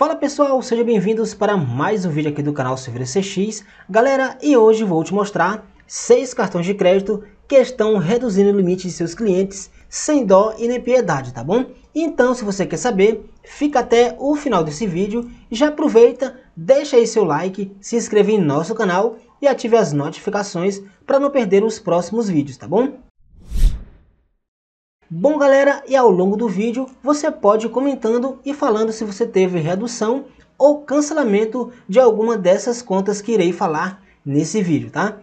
Fala pessoal, sejam bem-vindos para mais um vídeo aqui do canal Silveira CX. Galera, e hoje vou te mostrar 6 cartões de crédito que estão reduzindo o limite de seus clientes sem dó e nem piedade, tá bom? Então, se você quer saber, fica até o final desse vídeo e já aproveita, deixa aí seu like, se inscreve em nosso canal e ative as notificações para não perder os próximos vídeos, tá bom? Bom galera, e ao longo do vídeo você pode ir comentando e falando se você teve redução ou cancelamento de alguma dessas contas que irei falar nesse vídeo, tá?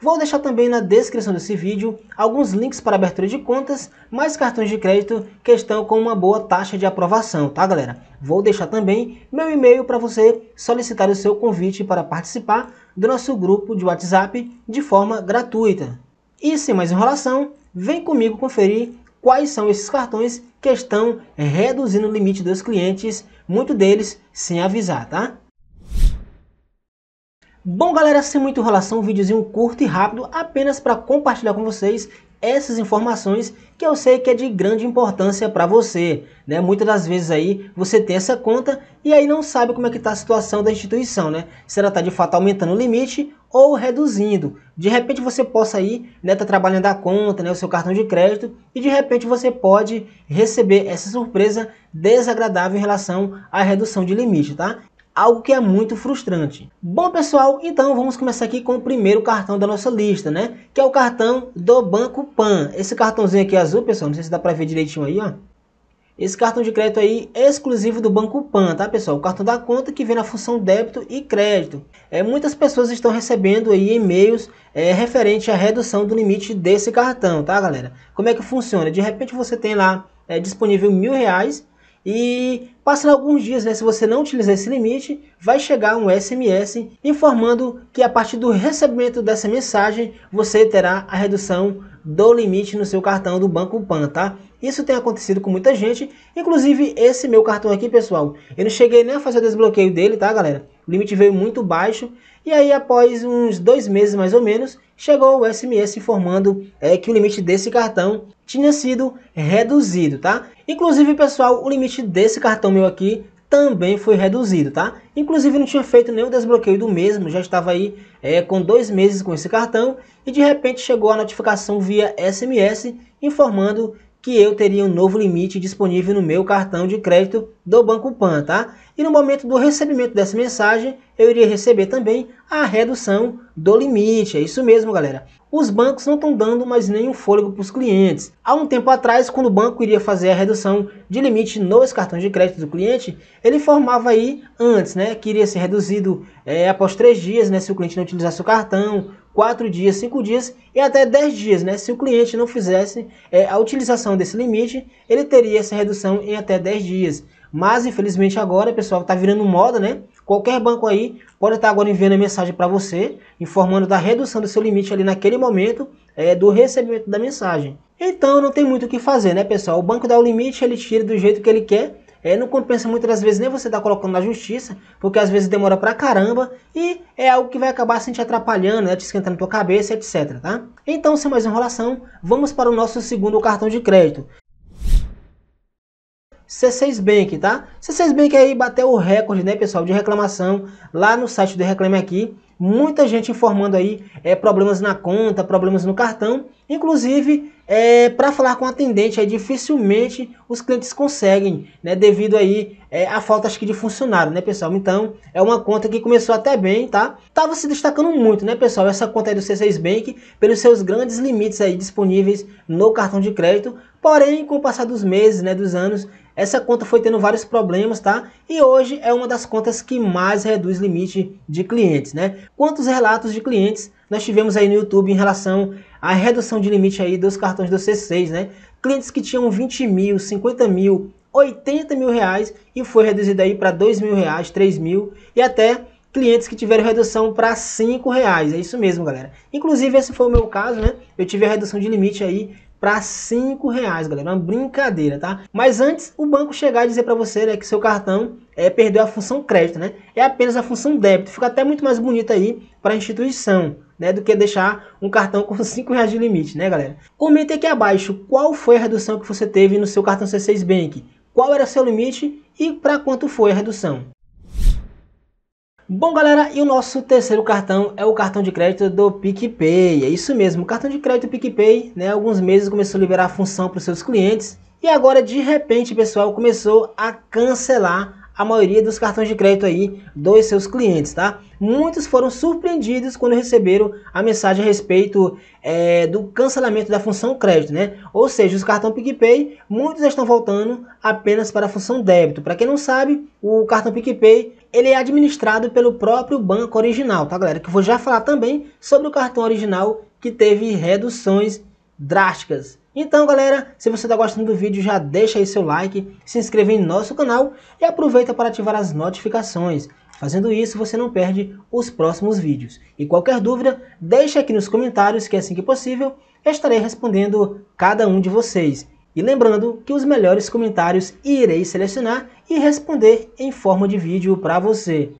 Vou deixar também na descrição desse vídeo alguns links para abertura de contas, mais cartões de crédito que estão com uma boa taxa de aprovação, tá galera? Vou deixar também meu e-mail para você solicitar o seu convite para participar do nosso grupo de WhatsApp de forma gratuita. E sem mais enrolação, Vem comigo conferir quais são esses cartões que estão reduzindo o limite dos clientes, muito deles sem avisar, tá? Bom galera, sem muita enrolação, um videozinho curto e rápido apenas para compartilhar com vocês essas informações que eu sei que é de grande importância para você. Né? Muitas das vezes aí você tem essa conta e aí não sabe como é que está a situação da instituição, né? Se ela está de fato aumentando o limite ou reduzindo. De repente você possa aí, né, tá trabalhando a conta, né, o seu cartão de crédito e de repente você pode receber essa surpresa desagradável em relação à redução de limite, tá? algo que é muito frustrante. Bom pessoal, então vamos começar aqui com o primeiro cartão da nossa lista, né? Que é o cartão do Banco Pan. Esse cartãozinho aqui azul, pessoal, não sei se dá para ver direitinho aí, ó. Esse cartão de crédito aí é exclusivo do Banco Pan, tá pessoal? O cartão da conta que vem na função débito e crédito. É, muitas pessoas estão recebendo aí e-mails é, referente à redução do limite desse cartão, tá galera? Como é que funciona? De repente você tem lá é, disponível mil reais e passando alguns dias, né, se você não utilizar esse limite, vai chegar um SMS informando que a partir do recebimento dessa mensagem, você terá a redução do limite no seu cartão do Banco Pan, tá? Isso tem acontecido com muita gente, inclusive esse meu cartão aqui, pessoal. Eu não cheguei nem a fazer o desbloqueio dele, tá, galera? O limite veio muito baixo. E aí, após uns dois meses mais ou menos, chegou o SMS informando é, que o limite desse cartão tinha sido reduzido, tá? Inclusive, pessoal, o limite desse cartão meu aqui também foi reduzido, tá? Inclusive não tinha feito nenhum desbloqueio do mesmo, já estava aí é, com dois meses com esse cartão e de repente chegou a notificação via SMS informando que eu teria um novo limite disponível no meu cartão de crédito do Banco Pan, tá? E no momento do recebimento dessa mensagem, eu iria receber também a redução do limite. É isso mesmo, galera. Os bancos não estão dando mais nenhum fôlego para os clientes. Há um tempo atrás, quando o banco iria fazer a redução de limite nos cartões de crédito do cliente, ele informava aí antes, né, que iria ser reduzido é, após três dias, né, se o cliente não utilizasse o cartão, 4 dias, 5 dias e até 10 dias. Né? Se o cliente não fizesse é, a utilização desse limite, ele teria essa redução em até 10 dias. Mas infelizmente agora, pessoal, está virando moda, né? Qualquer banco aí pode estar tá agora enviando mensagem para você, informando da redução do seu limite ali naquele momento é, do recebimento da mensagem. Então não tem muito o que fazer, né, pessoal? O banco dá o limite, ele tira do jeito que ele quer é, não compensa muitas das vezes nem você estar tá colocando na justiça, porque às vezes demora pra caramba e é algo que vai acabar assim, te atrapalhando, né, te esquentando tua cabeça, etc. Tá? Então, sem mais enrolação, vamos para o nosso segundo cartão de crédito. C6 Bank, tá? C6 Bank aí bateu o recorde, né, pessoal, de reclamação lá no site do Reclame Aqui. Muita gente informando aí é, problemas na conta, problemas no cartão. Inclusive, é, para falar com o atendente, aí dificilmente os clientes conseguem, né, devido aí é, a falta acho que de funcionário, né, pessoal? Então, é uma conta que começou até bem, tá? Tava se destacando muito, né, pessoal? Essa conta aí do C6 Bank, pelos seus grandes limites aí disponíveis no cartão de crédito, porém, com o passar dos meses, né, dos anos, essa conta foi tendo vários problemas, tá? E hoje é uma das contas que mais reduz limite de clientes, né? Quantos relatos de clientes nós tivemos aí no YouTube em relação à redução de limite aí dos cartões do C6, né? Clientes que tinham 20 mil, 50 mil, 80 mil reais e foi reduzido aí para 2 mil reais, 3 mil e até clientes que tiveram redução para 5 reais, é isso mesmo galera. Inclusive esse foi o meu caso, né? Eu tive a redução de limite aí para cinco reais, galera. Uma brincadeira, tá? Mas antes, o banco chegar e dizer para você né, que seu cartão é, perdeu a função crédito, né? É apenas a função débito. Fica até muito mais bonito aí para a instituição, né? Do que deixar um cartão com cinco reais de limite, né, galera? Comente aqui abaixo qual foi a redução que você teve no seu cartão C6 Bank. Qual era seu limite e para quanto foi a redução? Bom, galera, e o nosso terceiro cartão é o cartão de crédito do PicPay. É isso mesmo, o cartão de crédito PicPay, né, alguns meses começou a liberar a função para os seus clientes e agora, de repente, pessoal, começou a cancelar a maioria dos cartões de crédito aí dos seus clientes, tá? Muitos foram surpreendidos quando receberam a mensagem a respeito é, do cancelamento da função crédito, né? Ou seja, os cartões PicPay, muitos estão voltando apenas para a função débito. Para quem não sabe, o cartão PicPay ele é administrado pelo próprio banco original, tá galera? Que eu vou já falar também sobre o cartão original que teve reduções drásticas. Então galera, se você está gostando do vídeo, já deixa aí seu like, se inscreve em nosso canal e aproveita para ativar as notificações. Fazendo isso, você não perde os próximos vídeos. E qualquer dúvida, deixe aqui nos comentários que assim que possível, estarei respondendo cada um de vocês. E lembrando que os melhores comentários irei selecionar e responder em forma de vídeo para você.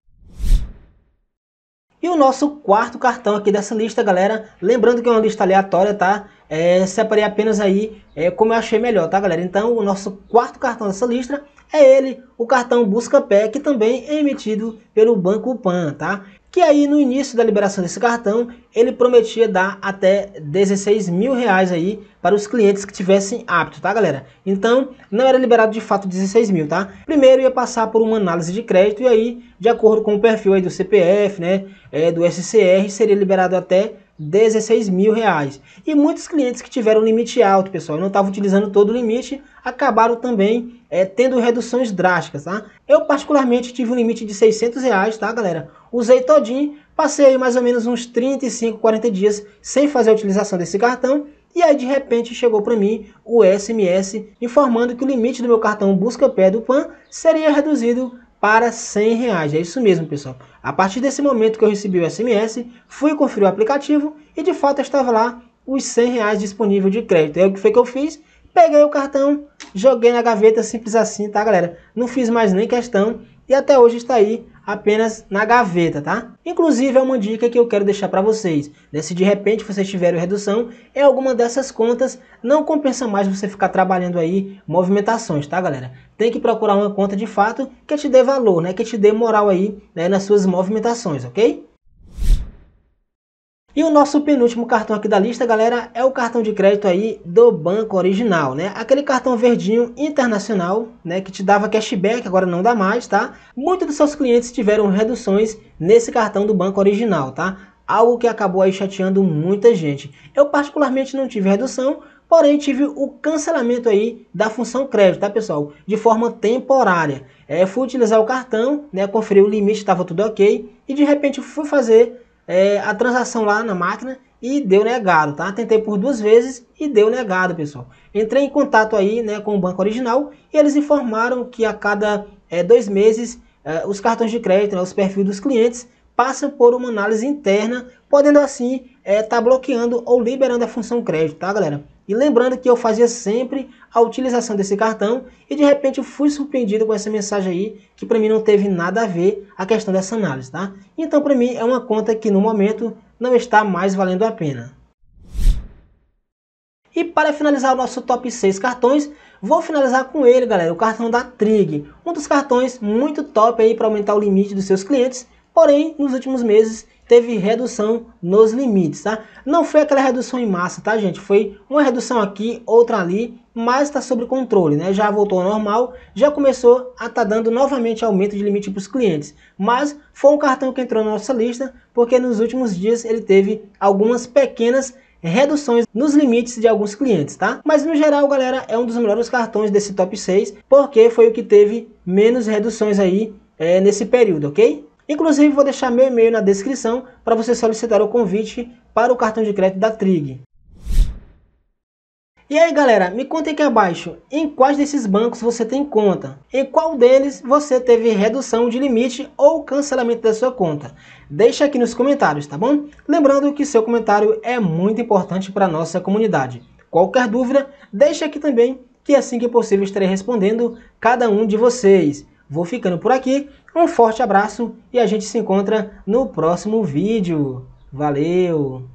E o nosso quarto cartão aqui dessa lista, galera, lembrando que é uma lista aleatória, tá? é, separei apenas aí é, como eu achei melhor, tá galera? Então o nosso quarto cartão dessa lista é ele, o cartão Buscapé, que também é emitido pelo Banco Pan, tá? Que aí no início da liberação desse cartão, ele prometia dar até 16 mil reais aí para os clientes que tivessem apto, tá galera? Então, não era liberado de fato 16 mil, tá? Primeiro ia passar por uma análise de crédito e aí, de acordo com o perfil aí do CPF, né, é, do SCR, seria liberado até 16 mil reais. E muitos clientes que tiveram limite alto, pessoal, e não estavam utilizando todo o limite, acabaram também é, tendo reduções drásticas, tá? Eu particularmente tive um limite de 600 reais, tá, galera? Usei todinho, passei mais ou menos uns 35, 40 dias sem fazer a utilização desse cartão, e aí de repente chegou para mim o SMS informando que o limite do meu cartão busca pé do PAN seria reduzido para 100 reais. É isso mesmo, pessoal. A partir desse momento que eu recebi o SMS, fui conferir o aplicativo e de fato estava lá os 100 reais disponível de crédito. É o que foi que eu fiz? Peguei o cartão, joguei na gaveta, simples assim, tá, galera? Não fiz mais nem questão e até hoje está aí apenas na gaveta, tá? Inclusive é uma dica que eu quero deixar para vocês, né? se de repente vocês tiverem redução em alguma dessas contas, não compensa mais você ficar trabalhando aí movimentações, tá galera? Tem que procurar uma conta de fato que te dê valor, né? que te dê moral aí né? nas suas movimentações, ok? E o nosso penúltimo cartão aqui da lista, galera, é o cartão de crédito aí do banco original, né? Aquele cartão verdinho internacional, né, que te dava cashback, agora não dá mais, tá? Muitos dos seus clientes tiveram reduções nesse cartão do banco original, tá? Algo que acabou aí chateando muita gente. Eu particularmente não tive redução, porém tive o cancelamento aí da função crédito, tá pessoal? De forma temporária. É, fui utilizar o cartão, né, conferi o limite, estava tudo ok, e de repente fui fazer é, a transação lá na máquina e deu negado, tá? Tentei por duas vezes e deu negado, pessoal. Entrei em contato aí né, com o banco original e eles informaram que a cada é, dois meses é, os cartões de crédito, né, os perfis dos clientes, passam por uma análise interna, podendo assim estar é, tá bloqueando ou liberando a função crédito, tá galera? E lembrando que eu fazia sempre a utilização desse cartão e de repente eu fui surpreendido com essa mensagem aí, que para mim não teve nada a ver a questão dessa análise, tá? Então para mim é uma conta que no momento não está mais valendo a pena. E para finalizar o nosso top 6 cartões, vou finalizar com ele, galera, o cartão da Trig, um dos cartões muito top aí para aumentar o limite dos seus clientes Porém, nos últimos meses teve redução nos limites, tá? Não foi aquela redução em massa, tá, gente? Foi uma redução aqui, outra ali, mas está sob controle, né? Já voltou ao normal, já começou a estar tá dando novamente aumento de limite para os clientes. Mas foi um cartão que entrou na nossa lista, porque nos últimos dias ele teve algumas pequenas reduções nos limites de alguns clientes, tá? Mas no geral, galera, é um dos melhores cartões desse top 6, porque foi o que teve menos reduções aí é, nesse período, ok? Inclusive, vou deixar meu e-mail na descrição para você solicitar o convite para o cartão de crédito da Trig. E aí galera, me conta aqui abaixo, em quais desses bancos você tem conta? Em qual deles você teve redução de limite ou cancelamento da sua conta? Deixa aqui nos comentários, tá bom? Lembrando que seu comentário é muito importante para a nossa comunidade. Qualquer dúvida, deixa aqui também, que é assim que possível estarei respondendo cada um de vocês. Vou ficando por aqui. Um forte abraço e a gente se encontra no próximo vídeo. Valeu!